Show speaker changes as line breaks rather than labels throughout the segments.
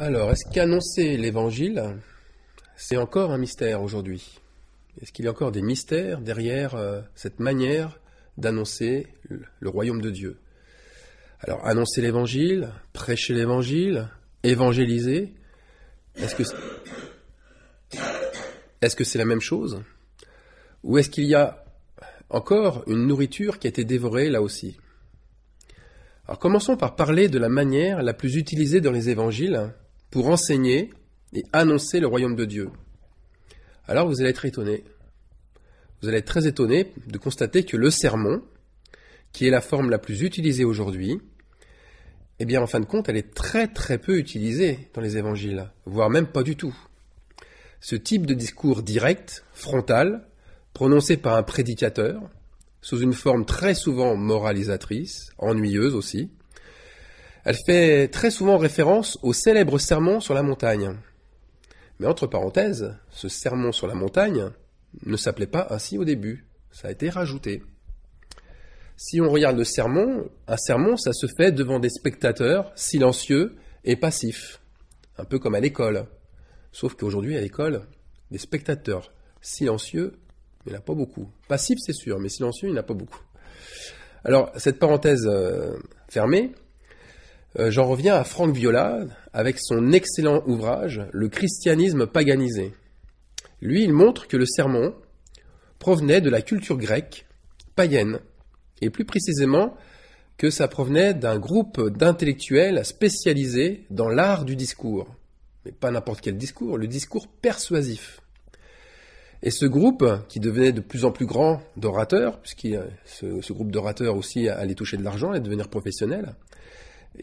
Alors, est-ce qu'annoncer l'évangile, c'est encore un mystère aujourd'hui Est-ce qu'il y a encore des mystères derrière euh, cette manière d'annoncer le, royaume de Dieu Alors, annoncer l'évangile, prêcher l'évangile, évangéliser, est-ce que est-ce que c'est la même chose Ou est-ce qu'il y a encore une nourriture qui a été dévorée là aussi Alors commençons par parler de la manière la plus utilisée dans les évangiles pour enseigner et annoncer le royaume de Dieu. Alors vous allez être étonné. Vous allez être très étonné de constater que le sermon, qui est la forme la plus utilisée aujourd'hui, eh bien en fin de compte, elle est très très peu utilisée dans les évangiles, voire même pas du tout. Ce type de discours direct, frontal, prononcé par un prédicateur, sous une forme très souvent moralisatrice, ennuyeuse aussi, elle fait très souvent référence au célèbre sermon sur la montagne. Mais entre parenthèses, ce sermon sur la montagne ne s'appelait pas ainsi au début. Ça a été rajouté. Si on regarde le sermon, un sermon, ça se fait devant des spectateurs silencieux et passifs. Un peu comme à l'école. Sauf qu'aujourd'hui, à l'école, des spectateurs silencieux, il n'y en a pas beaucoup. Passifs, c'est sûr, mais silencieux, il n'y en a pas beaucoup. Alors, cette parenthèse euh, fermée, euh, j'en reviens à Franck Viola avec son excellent ouvrage Le christianisme paganisé. Lui, il montre que le sermon provenait de la culture grecque païenne, et plus précisément que ça provenait d'un groupe d'intellectuels spécialisés dans l'art du discours. Mais pas n'importe quel discours, le discours persuasif. Et ce groupe, qui devenait de plus en plus grand d'orateurs, puisque ce, groupe d'orateurs aussi allait toucher de l'argent et devenir professionnel,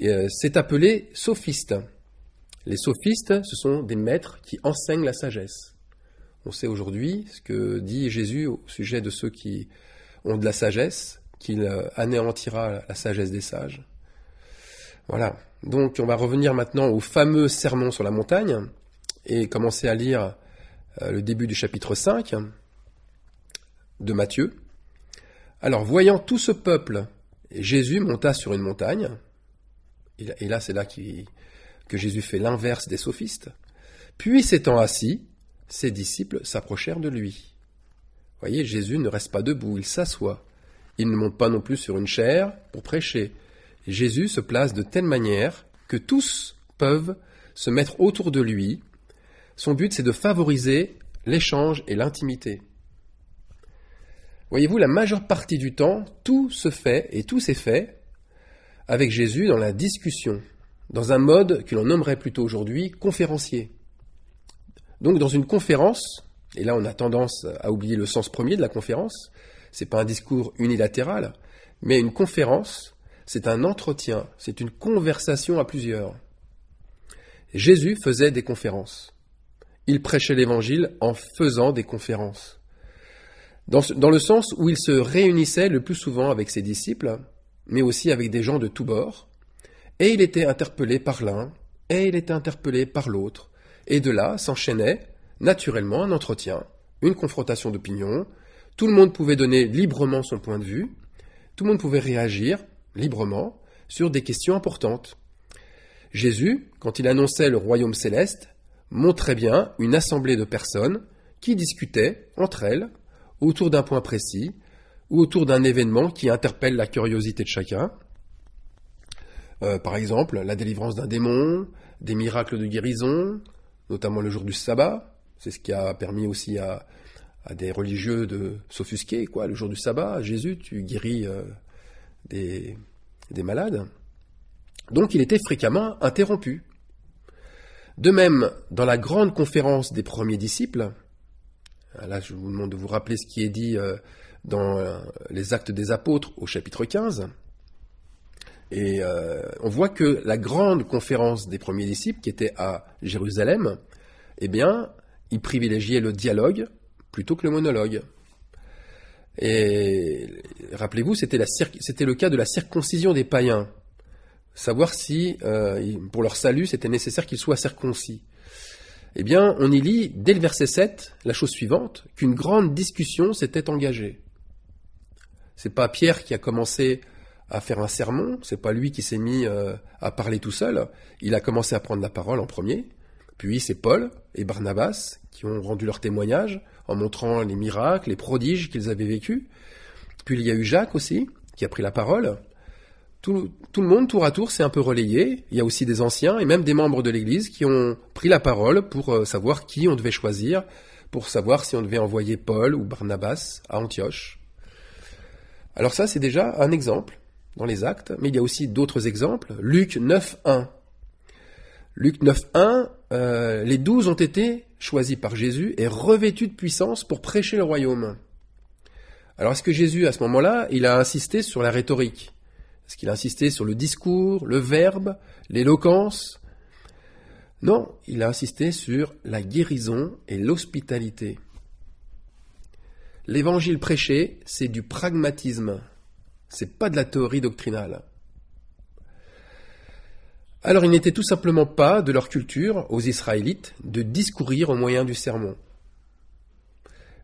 euh, c'est appelé sophiste. Les sophistes, ce sont des maîtres qui enseignent la sagesse. On sait aujourd'hui ce que dit Jésus au sujet de ceux qui ont de la sagesse, qu'il euh, anéantira la sagesse des sages. Voilà. Donc on va revenir maintenant au fameux sermon sur la montagne et commencer à lire euh, le début du chapitre 5 de Matthieu. Alors voyant tout ce peuple, Jésus monta sur une montagne et là c'est là que Jésus fait l'inverse des sophistes, puis s'étant assis, ses disciples s'approchèrent de lui. Voyez, Jésus ne reste pas debout, il s'assoit. Il ne monte pas non plus sur une chaire pour prêcher. Jésus se place de telle manière que tous peuvent se mettre autour de lui. Son but, c'est de favoriser l'échange et l'intimité. Voyez-vous, la majeure partie du temps, tout se fait et tout s'est fait avec Jésus dans la discussion, dans un mode que l'on nommerait plutôt aujourd'hui conférencier. Donc dans une conférence, et là on a tendance à oublier le sens premier de la conférence, c'est pas un discours unilatéral, mais une conférence, c'est un entretien, c'est une conversation à plusieurs. Jésus faisait des conférences. Il prêchait l'évangile en faisant des conférences. dans, le sens où il se réunissait le plus souvent avec ses disciples, mais aussi avec des gens de tous bords, et il était interpellé par l'un, et il était interpellé par l'autre, et de là s'enchaînait, naturellement, un entretien, une confrontation d'opinion, tout le monde pouvait donner librement son point de vue, tout le monde pouvait réagir librement sur des questions importantes. Jésus, quand il annonçait le royaume céleste, montrait bien une assemblée de personnes qui discutaient entre elles autour d'un point précis ou autour d'un événement qui interpelle la curiosité de chacun. Euh, par exemple, la délivrance d'un démon, des miracles de guérison, notamment le jour du sabbat. C'est ce qui a permis aussi à, des religieux de s'offusquer, quoi. Le jour du sabbat, Jésus, tu guéris euh, des malades. Donc il était fréquemment interrompu. De même, dans la grande conférence des premiers disciples, euh, là, je vous demande de vous rappeler ce qui est dit euh, dans euh, les actes des apôtres au chapitre 15. Et on voit que la grande conférence des premiers disciples qui était à Jérusalem, eh bien, ils privilégiaient le dialogue plutôt que le monologue. Et rappelez-vous, c'était, le cas de la circoncision des païens. Savoir si, pour leur salut, c'était nécessaire qu'ils soient circoncis eh bien, on y lit dès le verset 7 la chose suivante, qu'une grande discussion s'était engagée. C'est pas Pierre qui a commencé à faire un sermon, c'est pas lui qui s'est mis euh, à parler tout seul, il a commencé à prendre la parole en premier, puis c'est Paul et Barnabas qui ont rendu leur témoignage en montrant les miracles, les prodiges qu'ils avaient vécus. Puis il y a eu Jacques aussi qui a pris la parole tout, le monde, tour à tour, s'est un peu relayé. Il y a aussi des anciens et même des membres de l'Église qui ont pris la parole pour euh, savoir qui on devait choisir, pour savoir si on devait envoyer Paul ou Barnabas à Antioche. Alors ça, c'est déjà un exemple dans les actes, mais il y a aussi d'autres exemples. Luc 9.1. Luc 9.1, euh, les douze ont été choisis par Jésus et revêtus de puissance pour prêcher le royaume. Alors est-ce que Jésus, à ce moment-là, il a insisté sur la rhétorique est-ce qu'il a insisté sur le discours, le verbe, l'éloquence Non, il a insisté sur la guérison et l'hospitalité. L'évangile prêché, c'est du pragmatisme. C'est pas de la théorie doctrinale. Alors il n'était tout simplement pas de leur culture, aux Israélites, de discourir au moyen du sermon.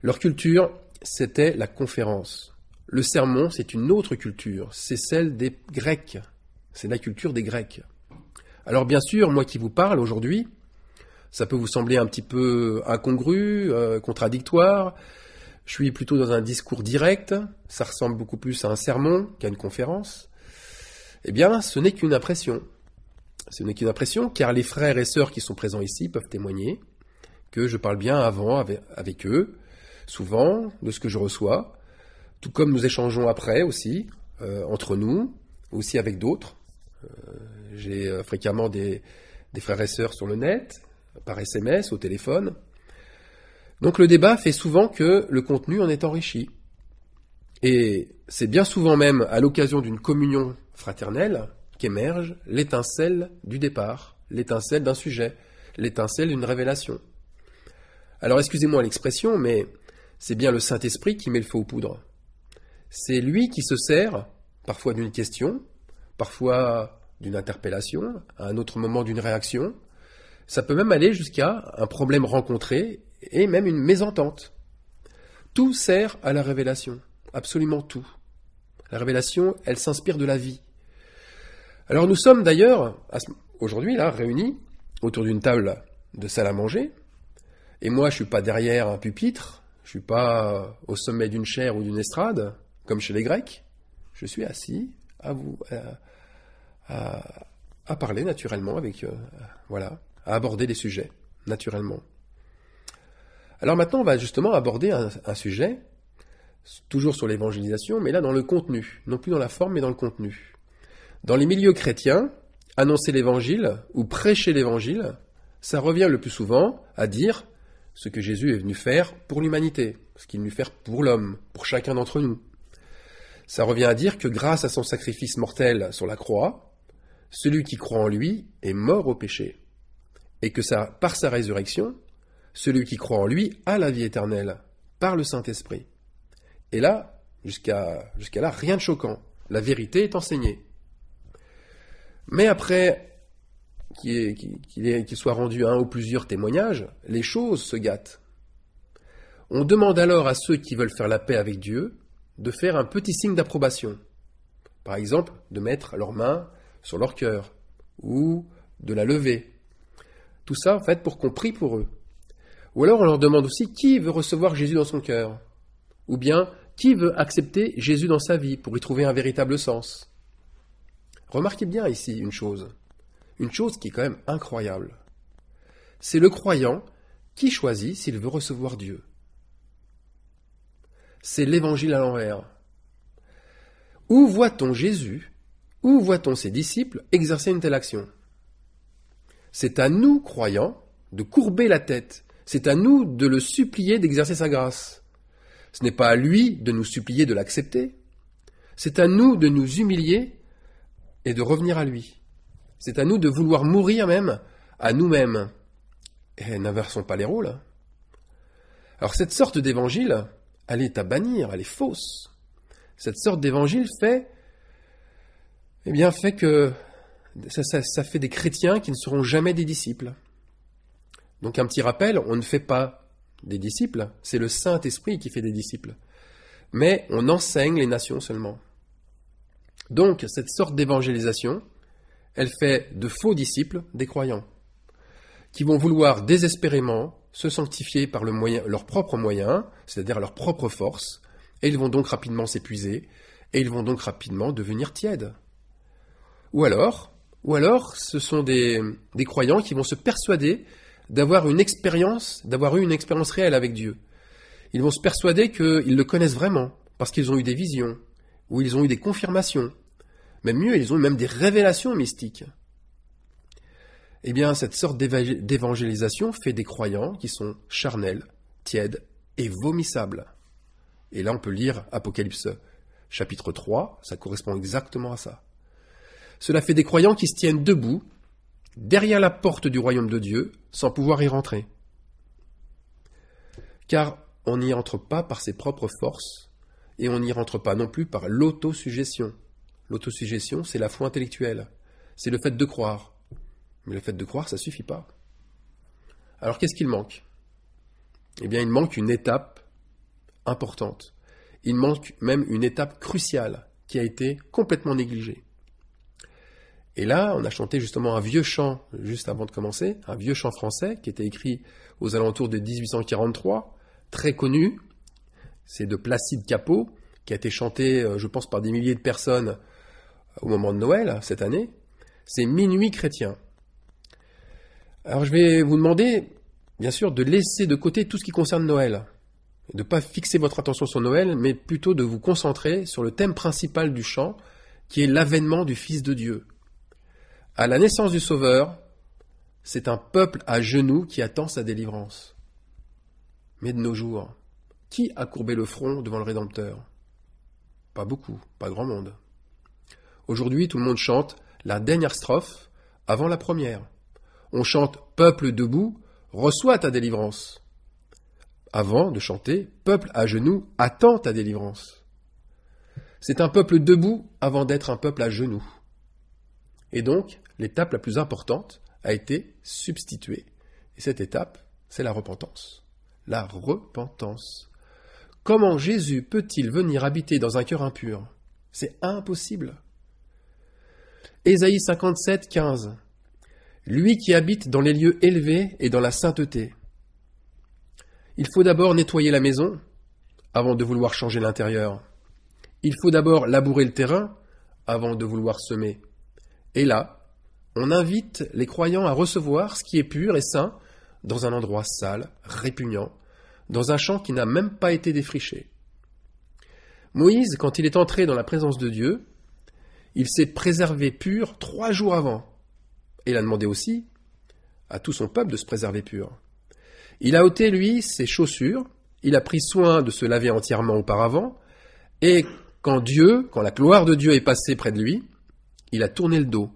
Leur culture, c'était la conférence. Le sermon, c'est une autre culture, c'est celle des Grecs, c'est la culture des Grecs. Alors bien sûr, moi qui vous parle aujourd'hui, ça peut vous sembler un petit peu incongru, euh, contradictoire. Je suis plutôt dans un discours direct, ça ressemble beaucoup plus à un sermon qu'à une conférence. Eh bien, ce n'est qu'une impression. Ce n'est qu'une impression, car les frères et sœurs qui sont présents ici peuvent témoigner que je parle bien avant avec eux, souvent, de ce que je reçois, tout comme nous échangeons après aussi, euh, entre nous, aussi avec d'autres. Euh, j'ai euh, fréquemment des, frères et sœurs sur le net, par SMS, au téléphone. Donc le débat fait souvent que le contenu en est enrichi. Et c'est bien souvent même à l'occasion d'une communion fraternelle qu'émerge l'étincelle du départ, l'étincelle d'un sujet, l'étincelle d'une révélation. Alors excusez-moi l'expression, mais c'est bien le Saint-Esprit qui met le feu aux poudres c'est lui qui se sert parfois d'une question, parfois d'une interpellation, à un autre moment d'une réaction. Ça peut même aller jusqu'à un problème rencontré et même une mésentente. Tout sert à la révélation, absolument tout. La révélation, elle s'inspire de la vie. Alors nous sommes d'ailleurs, aujourd'hui, là, réunis autour d'une table de salle à manger, et moi je suis pas derrière un pupitre, je suis pas au sommet d'une chaire ou d'une estrade, comme chez les Grecs, je suis assis à vous à, parler naturellement avec euh, voilà, à aborder les sujets naturellement. Alors maintenant, on va justement aborder un, un sujet toujours sur l'évangélisation, mais là dans le contenu, non plus dans la forme, mais dans le contenu. Dans les milieux chrétiens, annoncer l'évangile ou prêcher l'évangile, ça revient le plus souvent à dire ce que Jésus est venu faire pour l'humanité, ce qu'il est venu faire pour l'homme, pour chacun d'entre nous. Ça revient à dire que grâce à son sacrifice mortel sur la croix, celui qui croit en lui est mort au péché. Et que par sa résurrection, celui qui croit en lui a la vie éternelle, par le Saint-Esprit. Et là, jusqu'à là, rien de choquant. La vérité est enseignée. Mais après qu'il soit rendu un ou plusieurs témoignages, les choses se gâtent. On demande alors à ceux qui veulent faire la paix avec Dieu de faire un petit signe d'approbation. Par exemple, de mettre leurs mains sur leur cœur ou de la lever. Tout ça, en fait, pour qu'on prie pour eux. Ou alors on leur demande aussi qui veut recevoir Jésus dans son cœur. Ou bien qui veut accepter Jésus dans sa vie pour y trouver un véritable sens. Remarquez bien ici une chose. Une chose qui est quand même incroyable. C'est le croyant qui choisit s'il veut recevoir Dieu c'est l'évangile à l'envers. Où voit-on Jésus, où voit-on ses disciples exercer une telle action C'est à nous, croyants, de courber la tête, c'est à nous de le supplier d'exercer sa grâce. Ce n'est pas à lui de nous supplier de l'accepter, c'est à nous de nous humilier et de revenir à lui. C'est à nous de vouloir mourir même à nous-mêmes. Et eh, n'inversons pas les rôles. Hein. Alors cette sorte d'évangile, elle est à bannir, elle est fausse. Cette sorte d'évangile fait, eh bien, fait que ça, ça, fait des chrétiens qui ne seront jamais des disciples. Donc un petit rappel, on ne fait pas des disciples, c'est le Saint-Esprit qui fait des disciples. Mais on enseigne les nations seulement. Donc cette sorte d'évangélisation, elle fait de faux disciples des croyants, qui vont vouloir désespérément se sanctifier par le moyen, leurs propres moyens, c'est-à-dire leur propre force, et ils vont donc rapidement s'épuiser, et ils vont donc rapidement devenir tièdes. Ou alors, ou alors ce sont des, croyants qui vont se persuader d'avoir une expérience, d'avoir eu une expérience réelle avec Dieu. Ils vont se persuader qu'ils le connaissent vraiment, parce qu'ils ont eu des visions, ou ils ont eu des confirmations. Même mieux, ils ont eu même des révélations mystiques. Eh bien, cette sorte d'évangélisation fait des croyants qui sont charnels, tièdes et vomissables. Et là, on peut lire Apocalypse chapitre 3, ça correspond exactement à ça. Cela fait des croyants qui se tiennent debout, derrière la porte du royaume de Dieu, sans pouvoir y rentrer. Car on n'y entre pas par ses propres forces, et on n'y rentre pas non plus par l'autosuggestion. L'autosuggestion, c'est la foi intellectuelle, c'est le fait de croire, mais le fait de croire, ça suffit pas. Alors qu'est-ce qu'il manque Eh bien, il manque une étape importante. Il manque même une étape cruciale qui a été complètement négligée. Et là, on a chanté justement un vieux chant juste avant de commencer, un vieux chant français qui était écrit aux alentours de 1843, très connu. C'est de Placide Capot, qui a été chanté, euh, je pense, par des milliers de personnes euh, au moment de Noël cette année. C'est Minuit chrétien. Alors je vais vous demander, bien sûr, de laisser de côté tout ce qui concerne Noël. De ne pas fixer votre attention sur Noël, mais plutôt de vous concentrer sur le thème principal du chant, qui est l'avènement du Fils de Dieu. À la naissance du Sauveur, c'est un peuple à genoux qui attend sa délivrance. Mais de nos jours, qui a courbé le front devant le Rédempteur Pas beaucoup, pas grand monde. Aujourd'hui, tout le monde chante la dernière strophe avant la première on chante Peuple debout, reçois ta délivrance. Avant de chanter Peuple à genoux, attends ta délivrance. C'est un peuple debout avant d'être un peuple à genoux. Et donc, l'étape la plus importante a été substituée. Et cette étape, c'est la repentance. La repentance. Comment Jésus peut-il venir habiter dans un cœur impur C'est impossible. Ésaïe 57, 15 lui qui habite dans les lieux élevés et dans la sainteté. Il faut d'abord nettoyer la maison avant de vouloir changer l'intérieur. Il faut d'abord labourer le terrain avant de vouloir semer. Et là, on invite les croyants à recevoir ce qui est pur et sain dans un endroit sale, répugnant, dans un champ qui n'a même pas été défriché. Moïse, quand il est entré dans la présence de Dieu, il s'est préservé pur trois jours avant. Et il a demandé aussi à tout son peuple de se préserver pur. Il a ôté, lui, ses chaussures, il a pris soin de se laver entièrement auparavant, et quand Dieu, quand la gloire de Dieu est passée près de lui, il a tourné le dos.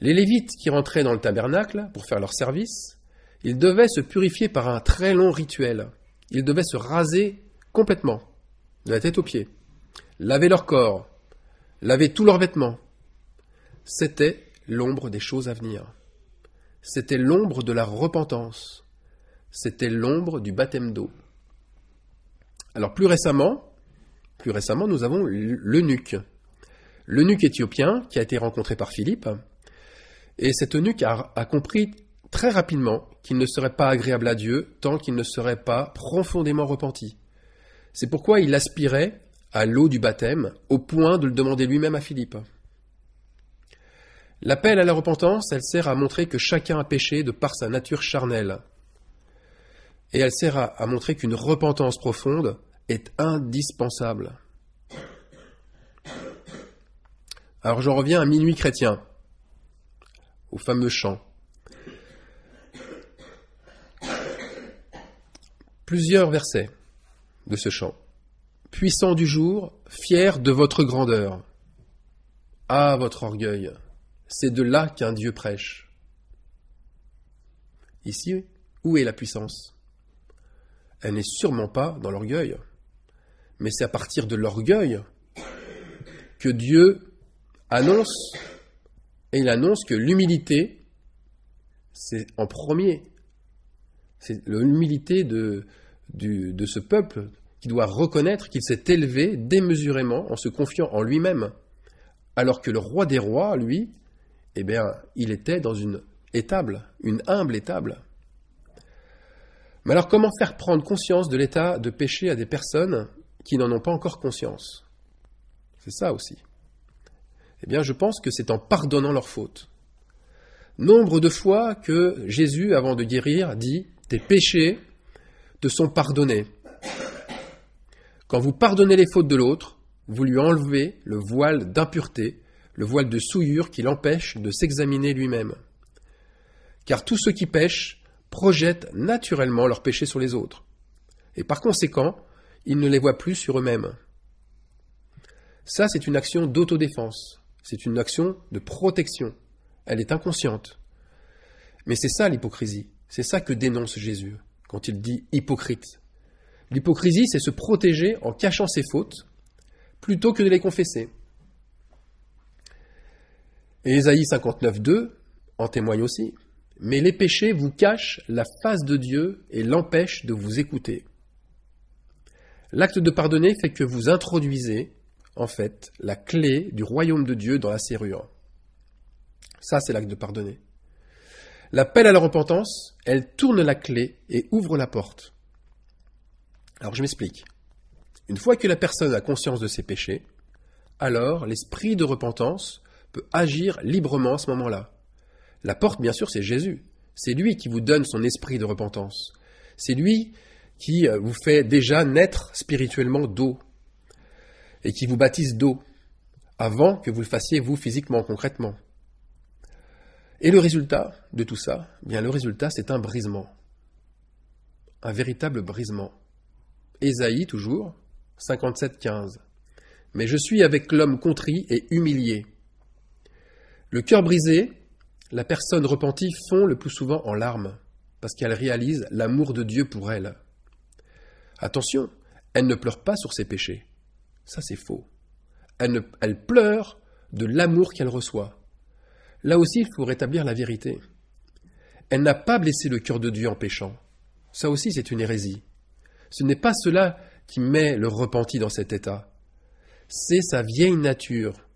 Les Lévites qui rentraient dans le tabernacle pour faire leur service, ils devaient se purifier par un très long rituel. Ils devaient se raser complètement, de la tête aux pieds, laver leur corps, laver tous leurs vêtements. C'était l'ombre des choses à venir. C'était l'ombre de la repentance. C'était l'ombre du baptême d'eau. Alors plus récemment, plus récemment, nous avons l'eunuque. L'eunuque éthiopien qui a été rencontré par Philippe. Et cet eunuque a compris très rapidement qu'il ne serait pas agréable à Dieu tant qu'il ne serait pas profondément repenti. C'est pourquoi il aspirait à l'eau du baptême au point de le demander lui-même à Philippe. L'appel à la repentance, elle sert à montrer que chacun a péché de par sa nature charnelle. Et elle sert à, montrer qu'une repentance profonde est indispensable. Alors j'en reviens à minuit chrétien, au fameux chant. Plusieurs versets de ce chant. Puissant du jour, fier de votre grandeur. À votre orgueil. C'est de là qu'un Dieu prêche. Ici, où est la puissance Elle n'est sûrement pas dans l'orgueil. Mais c'est à partir de l'orgueil que Dieu annonce, et il annonce que l'humilité, c'est en premier. C'est l'humilité de, de ce peuple qui doit reconnaître qu'il s'est élevé démesurément en se confiant en lui-même. Alors que le roi des rois, lui, eh bien, il était dans une étable, une humble étable. Mais alors comment faire prendre conscience de l'état de péché à des personnes qui n'en ont pas encore conscience C'est ça aussi. Eh bien, je pense que c'est en pardonnant leurs fautes. Nombre de fois que Jésus, avant de guérir, dit Tes péchés te sont pardonnés. Quand vous pardonnez les fautes de l'autre, vous lui enlevez le voile d'impureté le voile de souillure qui l'empêche de s'examiner lui-même. Car tous ceux qui pêchent projettent naturellement leurs péchés sur les autres, et par conséquent, ils ne les voient plus sur eux-mêmes. Ça, c'est une action d'autodéfense, c'est une action de protection, elle est inconsciente. Mais c'est ça l'hypocrisie, c'est ça que dénonce Jésus quand il dit hypocrite. L'hypocrisie, c'est se protéger en cachant ses fautes plutôt que de les confesser. Et Ésaïe 59.2 en témoigne aussi. Mais les péchés vous cachent la face de Dieu et l'empêchent de vous écouter. L'acte de pardonner fait que vous introduisez, en fait, la clé du royaume de Dieu dans la serrure. Ça, c'est l'acte de pardonner. L'appel à la repentance, elle tourne la clé et ouvre la porte. Alors je m'explique. Une fois que la personne a conscience de ses péchés, alors l'esprit de repentance peut agir librement à ce moment-là. La porte, bien sûr, c'est Jésus. C'est lui qui vous donne son esprit de repentance. C'est lui qui euh, vous fait déjà naître spirituellement d'eau et qui vous baptise d'eau avant que vous le fassiez vous physiquement, concrètement. Et le résultat de tout ça, eh bien le résultat, c'est un brisement. Un véritable brisement. Ésaïe, toujours, 57-15. Mais je suis avec l'homme contrit et humilié, le cœur brisé, la personne repentie fond le plus souvent en larmes, parce qu'elle réalise l'amour de Dieu pour elle. Attention, elle ne pleure pas sur ses péchés. Ça, c'est faux. Elle, pleure de l'amour qu'elle reçoit. Là aussi, il faut rétablir la vérité. Elle n'a pas blessé le cœur de Dieu en péchant. Ça aussi, c'est une hérésie. Ce n'est pas cela qui met le repenti dans cet état. C'est sa vieille nature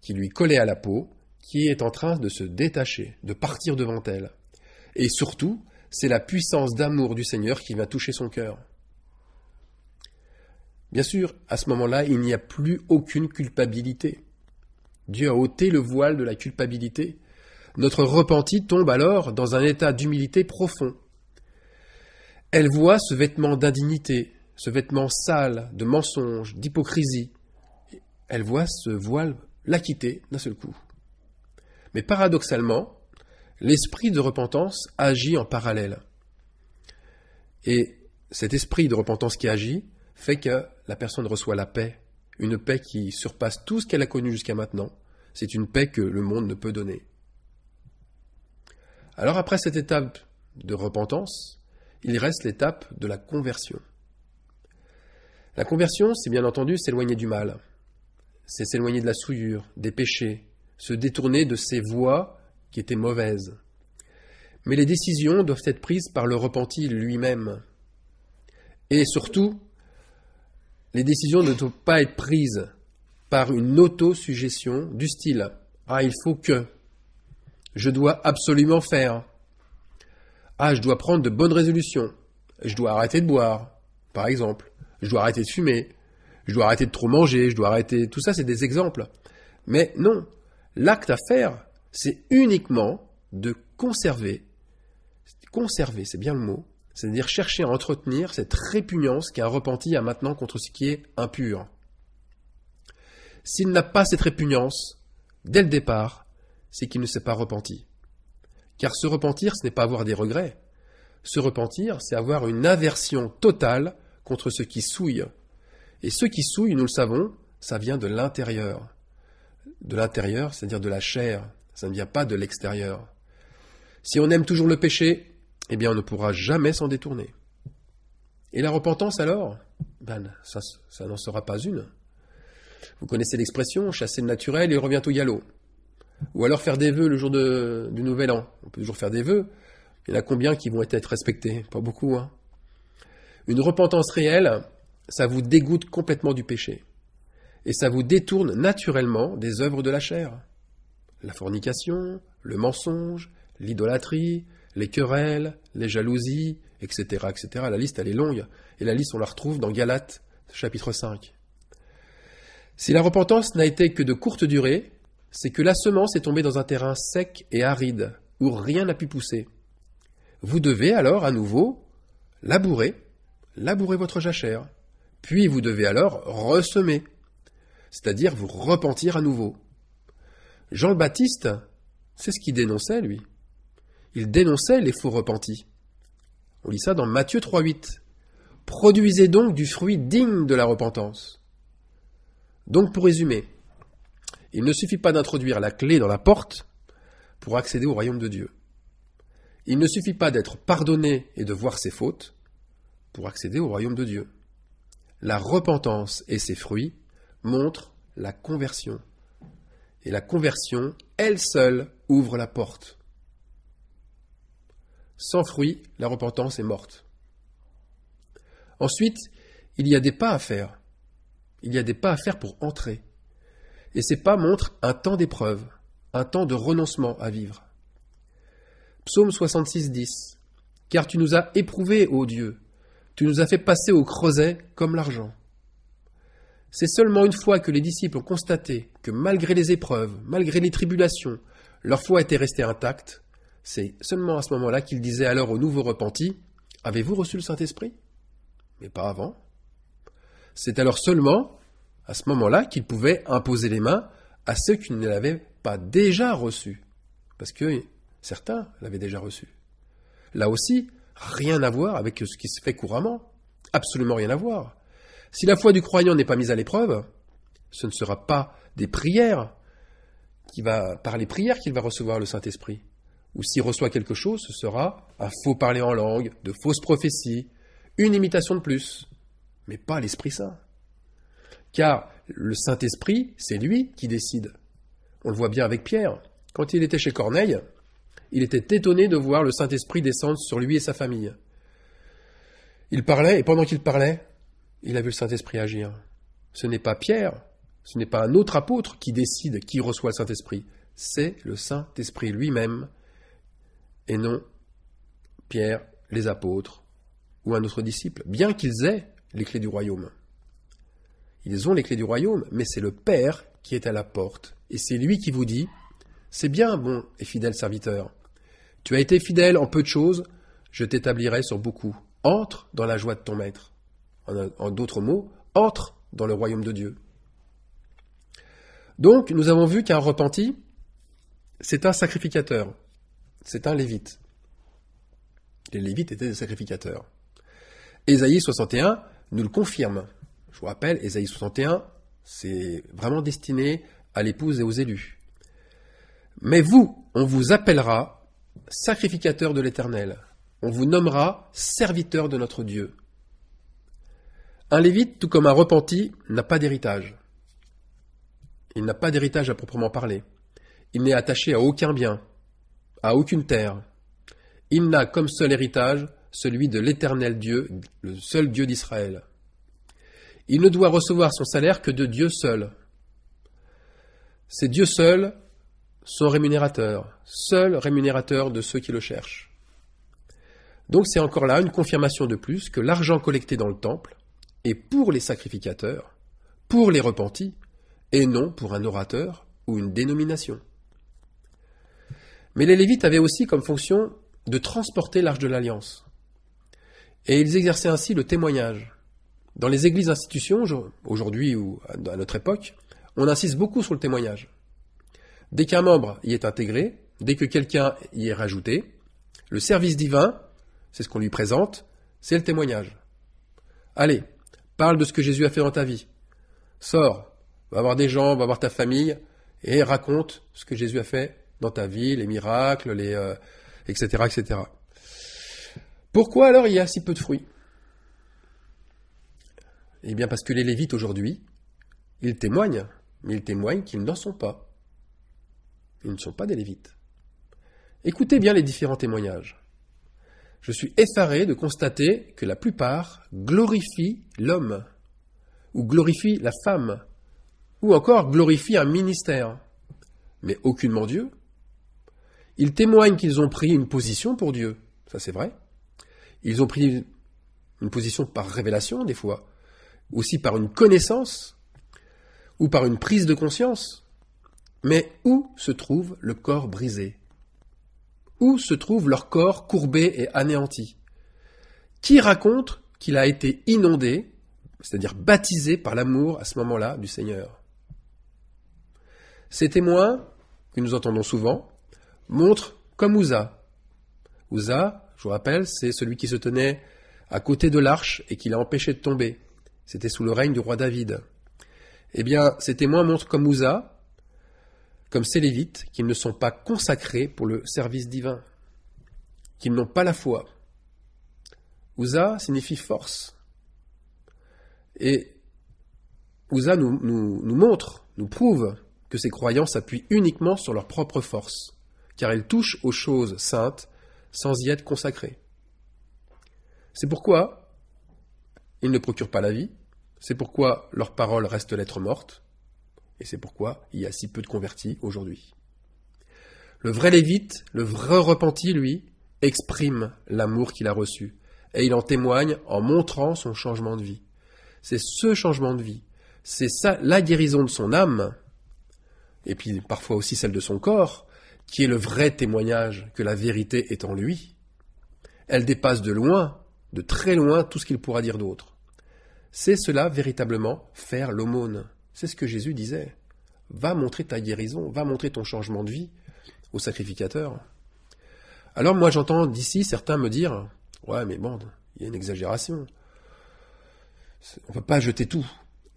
qui lui collait à la peau, qui est en train de se détacher, de partir devant elle. Et surtout, c'est la puissance d'amour du Seigneur qui va toucher son cœur. Bien sûr, à ce moment-là, il n'y a plus aucune culpabilité. Dieu a ôté le voile de la culpabilité. Notre repenti tombe alors dans un état d'humilité profond. Elle voit ce vêtement d'indignité, ce vêtement sale, de mensonge, d'hypocrisie. Elle voit ce voile l'acquitter d'un seul coup. Mais paradoxalement, l'esprit de repentance agit en parallèle. Et cet esprit de repentance qui agit fait que la personne reçoit la paix, une paix qui surpasse tout ce qu'elle a connu jusqu'à maintenant. C'est une paix que le monde ne peut donner. Alors après cette étape de repentance, il reste l'étape de la conversion. La conversion, c'est bien entendu s'éloigner du mal, c'est s'éloigner de la souillure, des péchés, se détourner de ces voies qui étaient mauvaises. Mais les décisions doivent être prises par le repenti lui-même. Et surtout, les décisions ne doivent pas être prises par une autosuggestion du style Ah, il faut que. Je dois absolument faire. Ah, je dois prendre de bonnes résolutions. Je dois arrêter de boire, par exemple. Je dois arrêter de fumer. Je dois arrêter de trop manger. Je dois arrêter. Tout ça, c'est des exemples. Mais non, L'acte à faire, c'est uniquement de conserver, conserver, c'est bien le mot, c'est-à-dire chercher à entretenir cette répugnance qu'un repenti a maintenant contre ce qui est impur. S'il n'a pas cette répugnance, dès le départ, c'est qu'il ne s'est pas repenti. Car se repentir, ce n'est pas avoir des regrets. Se repentir, c'est avoir une aversion totale contre ce qui souille. Et ce qui souille, nous le savons, ça vient de l'intérieur de l'intérieur, c'est-à-dire de la chair. Ça ne vient pas de l'extérieur. Si on aime toujours le péché, eh bien on ne pourra jamais s'en détourner. Et la repentance alors Ben, ça, n'en sera pas une. Vous connaissez l'expression chasser le naturel et revient au galop. Ou alors faire des vœux le jour du nouvel an. On peut toujours faire des vœux. Il y en a combien qui vont être respectés Pas beaucoup. Hein. Une repentance réelle, ça vous dégoûte complètement du péché et ça vous détourne naturellement des œuvres de la chair. La fornication, le mensonge, l'idolâtrie, les querelles, les jalousies, etc., etc. La liste, elle est longue, et la liste, on la retrouve dans Galates, chapitre 5. Si la repentance n'a été que de courte durée, c'est que la semence est tombée dans un terrain sec et aride, où rien n'a pu pousser. Vous devez alors, à nouveau, labourer, labourer votre jachère, puis vous devez alors ressemer c'est-à-dire vous repentir à nouveau. Jean le Baptiste, c'est ce qu'il dénonçait, lui. Il dénonçait les faux repentis. On lit ça dans Matthieu 3.8. Produisez donc du fruit digne de la repentance. Donc pour résumer, il ne suffit pas d'introduire la clé dans la porte pour accéder au royaume de Dieu. Il ne suffit pas d'être pardonné et de voir ses fautes pour accéder au royaume de Dieu. La repentance et ses fruits montre la conversion. Et la conversion, elle seule, ouvre la porte. Sans fruit, la repentance est morte. Ensuite, il y a des pas à faire. Il y a des pas à faire pour entrer. Et ces pas montrent un temps d'épreuve, un temps de renoncement à vivre. Psaume 66, 10. Car tu nous as éprouvés, ô Dieu. Tu nous as fait passer au creuset comme l'argent. C'est seulement une fois que les disciples ont constaté que malgré les épreuves, malgré les tribulations, leur foi était restée intacte, c'est seulement à ce moment-là qu'ils disaient alors aux nouveaux repentis Avez-vous reçu le Saint-Esprit Mais pas avant. C'est alors seulement à ce moment-là qu'ils pouvaient imposer les mains à ceux qui ne l'avaient pas déjà reçu. Parce que certains l'avaient déjà reçu. Là aussi, rien à voir avec ce qui se fait couramment. Absolument rien à voir. Si la foi du croyant n'est pas mise à l'épreuve, ce ne sera pas des prières, qui va, par les prières qu'il va recevoir le Saint-Esprit. Ou s'il reçoit quelque chose, ce sera un faux parler en langue, de fausses prophéties, une imitation de plus, mais pas l'Esprit Saint. Car le Saint-Esprit, c'est lui qui décide. On le voit bien avec Pierre. Quand il était chez Corneille, il était étonné de voir le Saint-Esprit descendre sur lui et sa famille. Il parlait, et pendant qu'il parlait, il a vu le Saint-Esprit agir. Ce n'est pas Pierre, ce n'est pas un autre apôtre qui décide qui reçoit le Saint-Esprit, c'est le Saint-Esprit lui-même, et non Pierre, les apôtres ou un autre disciple, bien qu'ils aient les clés du royaume. Ils ont les clés du royaume, mais c'est le Père qui est à la porte, et c'est lui qui vous dit, c'est bien, bon et fidèle serviteur, tu as été fidèle en peu de choses, je t'établirai sur beaucoup, entre dans la joie de ton Maître en, d'autres mots, entre dans le royaume de Dieu. Donc, nous avons vu qu'un repenti, c'est un sacrificateur, c'est un lévite. Les lévites étaient des sacrificateurs. Ésaïe 61 nous le confirme. Je vous rappelle, Ésaïe 61, c'est vraiment destiné à l'épouse et aux élus. Mais vous, on vous appellera sacrificateur de l'Éternel. On vous nommera serviteur de notre Dieu. Un lévite, tout comme un repenti, n'a pas d'héritage. Il n'a pas d'héritage à proprement parler. Il n'est attaché à aucun bien, à aucune terre. Il n'a comme seul héritage celui de l'éternel Dieu, le seul Dieu d'Israël. Il ne doit recevoir son salaire que de Dieu seul. C'est Dieu seul, son rémunérateur, seul rémunérateur de ceux qui le cherchent. Donc c'est encore là une confirmation de plus que l'argent collecté dans le temple et pour les sacrificateurs, pour les repentis, et non pour un orateur ou une dénomination. Mais les Lévites avaient aussi comme fonction de transporter l'Arche de l'Alliance. Et ils exerçaient ainsi le témoignage. Dans les églises institutions, aujourd'hui ou à notre époque, on insiste beaucoup sur le témoignage. Dès qu'un membre y est intégré, dès que quelqu'un y est rajouté, le service divin, c'est ce qu'on lui présente, c'est le témoignage. Allez, Parle de ce que Jésus a fait dans ta vie. Sors, va voir des gens, va voir ta famille et raconte ce que Jésus a fait dans ta vie, les miracles, les etc., euh, etc. Pourquoi alors il y a si peu de fruits Eh bien parce que les Lévites aujourd'hui, ils témoignent, mais ils témoignent qu'ils n'en sont pas. Ils ne sont pas des Lévites. Écoutez bien les différents témoignages je suis effaré de constater que la plupart glorifient l'homme, ou glorifient la femme, ou encore glorifient un ministère, mais aucunement Dieu. Ils témoignent qu'ils ont pris une position pour Dieu, ça c'est vrai. Ils ont pris une position par révélation des fois, aussi par une connaissance, ou par une prise de conscience. Mais où se trouve le corps brisé où se trouve leur corps courbé et anéanti Qui raconte qu'il a été inondé, c'est-à-dire baptisé par l'amour à ce moment-là du Seigneur Ces témoins, que nous entendons souvent, montrent comme Uza. Uza, je vous rappelle, c'est celui qui se tenait à côté de l'arche et qui l'a empêché de tomber. C'était sous le règne du roi David. Eh bien, ces témoins montrent comme Uza comme ces Lévites, qu'ils ne sont pas consacrés pour le service divin, qu'ils n'ont pas la foi. Ouza signifie force. Et Ouza nous, nous montre, nous prouve que ces croyants s'appuient uniquement sur leur propre force, car ils touchent aux choses saintes sans y être consacrés. C'est pourquoi ils ne procurent pas la vie, c'est pourquoi leurs paroles restent lettres mortes, et c'est pourquoi il y a si peu de convertis aujourd'hui. Le vrai lévite, le vrai repenti, lui, exprime l'amour qu'il a reçu, et il en témoigne en montrant son changement de vie. C'est ce changement de vie, c'est ça la guérison de son âme, et puis parfois aussi celle de son corps, qui est le vrai témoignage que la vérité est en lui. Elle dépasse de loin, de très loin, tout ce qu'il pourra dire d'autre. C'est cela véritablement faire l'aumône. C'est ce que Jésus disait. Va montrer ta guérison, va montrer ton changement de vie au sacrificateur. Alors moi j'entends d'ici certains me dire, ouais mais bon, il y a une exagération. On ne peut pas jeter tout.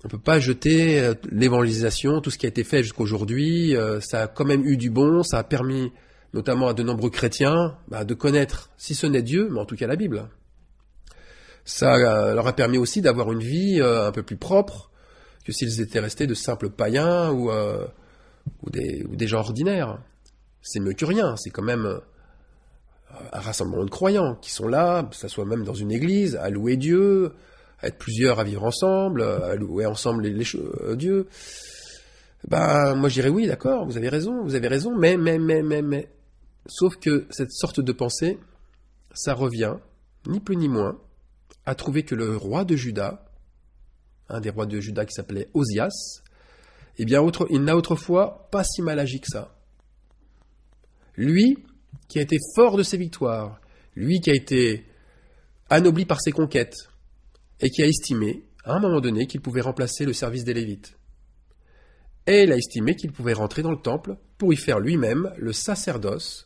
On ne peut pas jeter euh, l'évangélisation, tout ce qui a été fait jusqu'aujourd'hui. Euh, ça a quand même eu du bon, ça a permis notamment à de nombreux chrétiens bah, de connaître, si ce n'est Dieu, mais en tout cas la Bible. Ça euh, leur a permis aussi d'avoir une vie un peu plus propre, s'ils étaient restés de simples païens euh, ou, des, gens ordinaires. C'est mieux que rien, c'est quand même euh, un rassemblement de croyants qui sont là, que ce soit même dans une église, à louer Dieu, à être plusieurs à vivre ensemble, à louer ensemble les, euh, Dieu. Ben, moi je dirais oui, d'accord, vous avez raison, vous avez raison, mais, mais, mais, mais, mais. Sauf que cette sorte de pensée, ça revient, ni plus ni moins, à trouver que le roi de Judas un des rois de Juda qui s'appelait Osias, et eh bien, il n'a autrefois pas si mal agi que ça. Lui, qui a été fort de ses victoires, lui qui a été anobli par ses conquêtes, et qui a estimé, à un moment donné, qu'il pouvait remplacer le service des Lévites. Et il a estimé qu'il pouvait rentrer dans le temple pour y faire lui-même le sacerdoce,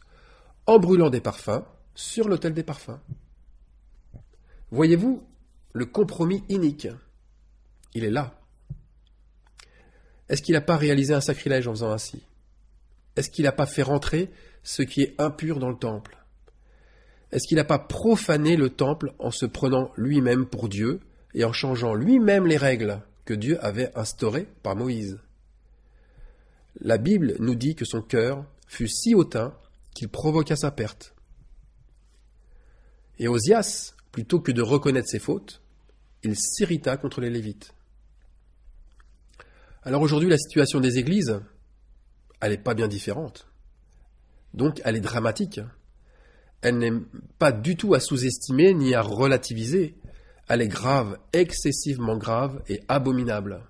en brûlant des parfums sur l'autel des parfums. Voyez-vous le compromis inique il est là. Est-ce qu'il n'a pas réalisé un sacrilège en faisant ainsi Est-ce qu'il n'a pas fait rentrer ce qui est impur dans le temple Est-ce qu'il n'a pas profané le temple en se prenant lui-même pour Dieu et en changeant lui-même les règles que Dieu avait instaurées par Moïse La Bible nous dit que son cœur fut si hautain qu'il provoqua sa perte. Et Osias, plutôt que de reconnaître ses fautes, il s'irrita contre les Lévites. Alors aujourd'hui, la situation des églises, elle n'est pas bien différente. Donc elle est dramatique. Elle n'est pas du tout à sous-estimer ni à relativiser. Elle est grave, excessivement grave et abominable.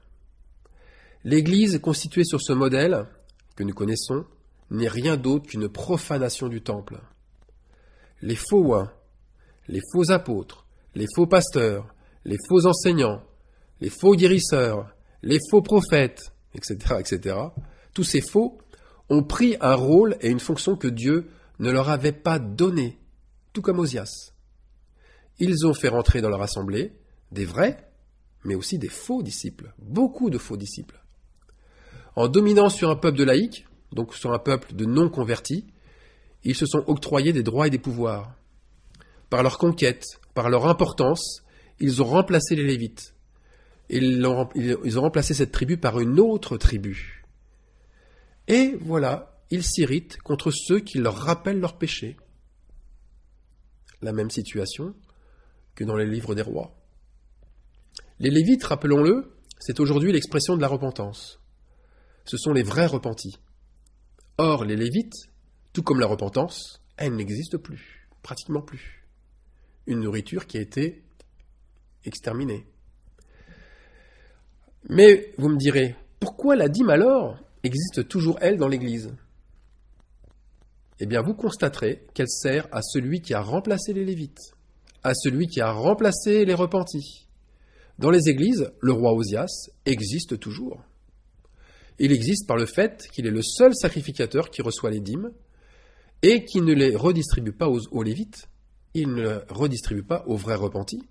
L'Église constituée sur ce modèle, que nous connaissons, n'est rien d'autre qu'une profanation du temple. Les faux les faux apôtres, les faux pasteurs, les faux enseignants, les faux guérisseurs, les faux prophètes, etc., etc., tous ces faux ont pris un rôle et une fonction que Dieu ne leur avait pas donné, tout comme Osias. Ils ont fait rentrer dans leur assemblée des vrais, mais aussi des faux disciples, beaucoup de faux disciples. En dominant sur un peuple de laïcs, donc sur un peuple de non-convertis, ils se sont octroyés des droits et des pouvoirs. Par leur conquête, par leur importance, ils ont remplacé les Lévites, ils, ont, remplacé cette tribu par une autre tribu. Et voilà, ils s'irritent contre ceux qui leur rappellent leur péché. La même situation que dans les livres des rois. Les Lévites, rappelons-le, c'est aujourd'hui l'expression de la repentance. Ce sont les vrais repentis. Or, les Lévites, tout comme la repentance, elle n'existe plus, pratiquement plus. Une nourriture qui a été exterminée. Mais vous me direz, pourquoi la dîme alors existe toujours elle dans l'Église Eh bien, vous constaterez qu'elle sert à celui qui a remplacé les Lévites, à celui qui a remplacé les repentis. Dans les Églises, le roi Osias existe toujours. Il existe par le fait qu'il est le seul sacrificateur qui reçoit les dîmes et qui ne les redistribue pas aux, Lévites, il ne les redistribue pas aux vrais repentis,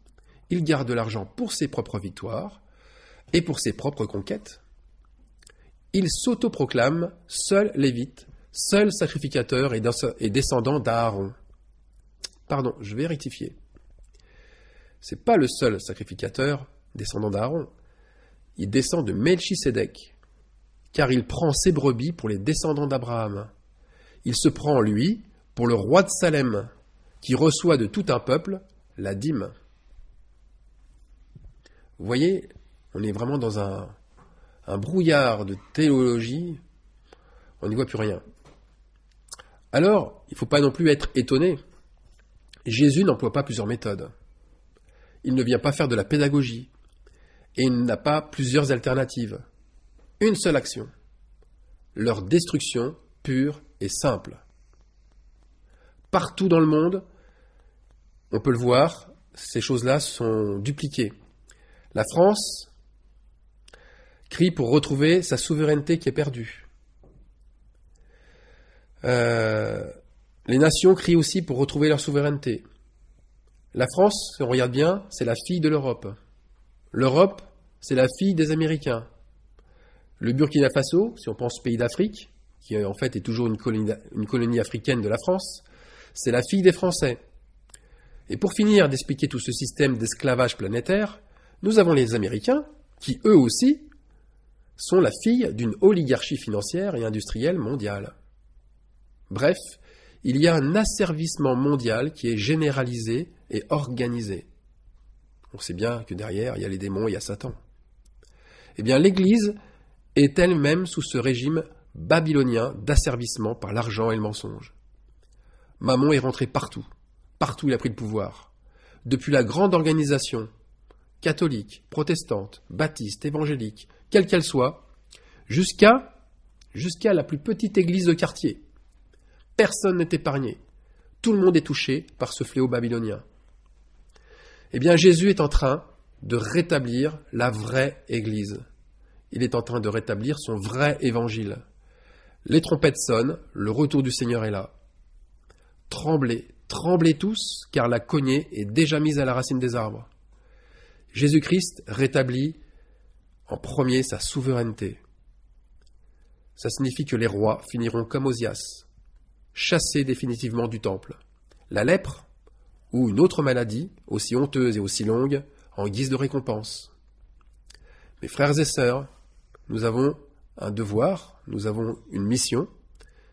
il garde de l'argent pour ses propres victoires, et pour ses propres conquêtes. Il s'autoproclame seul lévite, seul sacrificateur et descendant d'Aaron. Pardon, je vais rectifier. C'est pas le seul sacrificateur descendant d'Aaron. Il descend de Melchisédek, car il prend ses brebis pour les descendants d'Abraham. Il se prend, lui, pour le roi de Salem, qui reçoit de tout un peuple la dîme. Vous voyez on est vraiment dans un, brouillard de théologie. On n'y voit plus rien. Alors, il ne faut pas non plus être étonné. Jésus n'emploie pas plusieurs méthodes. Il ne vient pas faire de la pédagogie. Et il n'a pas plusieurs alternatives. Une seule action. Leur destruction pure et simple. Partout dans le monde, on peut le voir, ces choses-là sont dupliquées. La France crie pour retrouver sa souveraineté qui est perdue. Euh, les nations crient aussi pour retrouver leur souveraineté. La France, si on regarde bien, c'est la fille de l'Europe. L'Europe, c'est la fille des Américains. Le Burkina Faso, si on pense pays d'Afrique, qui euh, en fait est toujours une colonie africaine de la France, c'est la fille des Français. Et pour finir d'expliquer tout ce système d'esclavage planétaire, nous avons les Américains, qui eux aussi sont la fille d'une oligarchie financière et industrielle mondiale. Bref, il y a un asservissement mondial qui est généralisé et organisé. On sait bien que derrière, il y a les démons, il y a Satan. Eh bien, l'Église est elle-même sous ce régime babylonien d'asservissement par l'argent et le mensonge. Mammon est rentré partout, partout il a pris le pouvoir. Depuis la grande organisation, catholique, protestante, baptiste, évangélique, quelle qu'elle soit, jusqu'à jusqu'à la plus petite église de quartier. Personne n'est épargné. Tout le monde est touché par ce fléau babylonien. Eh bien, Jésus est en train de rétablir la vraie église. Il est en train de rétablir son vrai évangile. Les trompettes sonnent, le retour du Seigneur est là. Tremblez, tremblez tous, car la cognée est déjà mise à la racine des arbres. Jésus-Christ rétablit en premier, sa souveraineté. Ça signifie que les rois finiront comme Osias, chassés définitivement du temple. La lèpre, ou une autre maladie, aussi honteuse et aussi longue, en guise de récompense. Mes frères et sœurs, nous avons un devoir, nous avons une mission,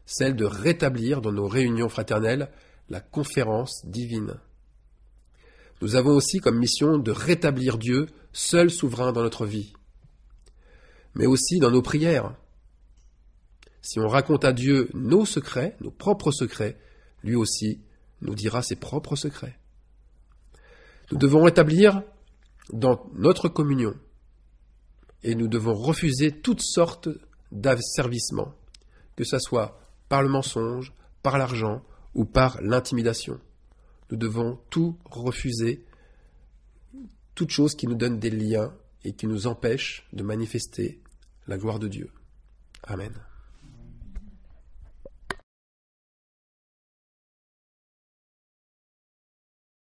celle de rétablir dans nos réunions fraternelles la conférence divine. Nous avons aussi comme mission de rétablir Dieu, seul souverain dans notre vie mais aussi dans nos prières. Si on raconte à Dieu nos secrets, nos propres secrets, lui aussi nous dira ses propres secrets. Nous devons établir dans notre communion et nous devons refuser toutes sortes d'asservissements, que ce soit par le mensonge, par l'argent ou par l'intimidation. Nous devons tout refuser, toute chose qui nous donne des liens et qui nous empêche de manifester la gloire de Dieu. Amen.